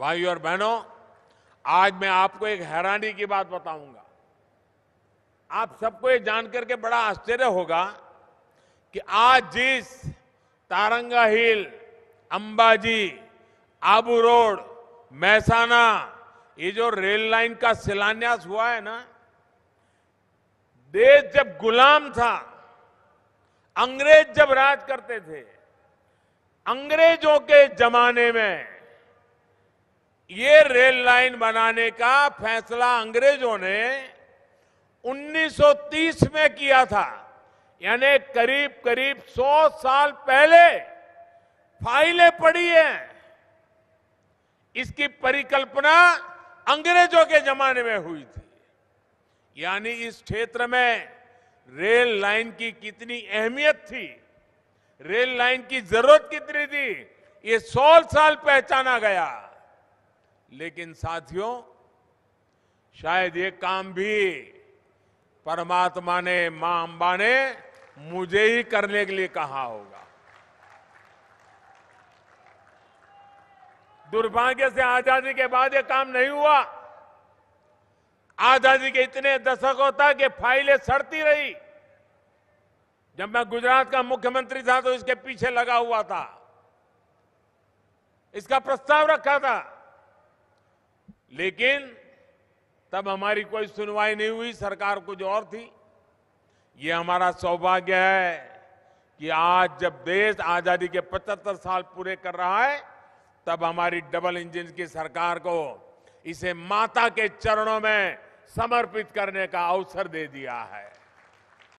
भाइयों और बहनों आज मैं आपको एक हैरानी की बात बताऊंगा आप सबको ये जानकर के बड़ा आश्चर्य होगा कि आज जिस तारंगा हिल अंबाजी आबू रोड महसाना ये जो रेल लाइन का शिलान्यास हुआ है ना देश जब गुलाम था अंग्रेज जब राज करते थे अंग्रेजों के जमाने में ये रेल लाइन बनाने का फैसला अंग्रेजों ने 1930 में किया था यानी करीब करीब 100 साल पहले फाइलें पड़ी हैं इसकी परिकल्पना अंग्रेजों के जमाने में हुई थी यानी इस क्षेत्र में रेल लाइन की कितनी अहमियत थी रेल लाइन की जरूरत कितनी थी ये सौ साल पहचाना गया लेकिन साथियों शायद ये काम भी परमात्मा ने मां अंबा ने मुझे ही करने के लिए कहा होगा दुर्भाग्य से आजादी के बाद ये काम नहीं हुआ आजादी के इतने दशकों तक ये फाइलें सड़ती रही जब मैं गुजरात का मुख्यमंत्री था तो इसके पीछे लगा हुआ था इसका प्रस्ताव रखा था लेकिन तब हमारी कोई सुनवाई नहीं हुई सरकार कुछ और थी ये हमारा सौभाग्य है कि आज जब देश आजादी के 75 साल पूरे कर रहा है तब हमारी डबल इंजन की सरकार को इसे माता के चरणों में समर्पित करने का अवसर दे दिया है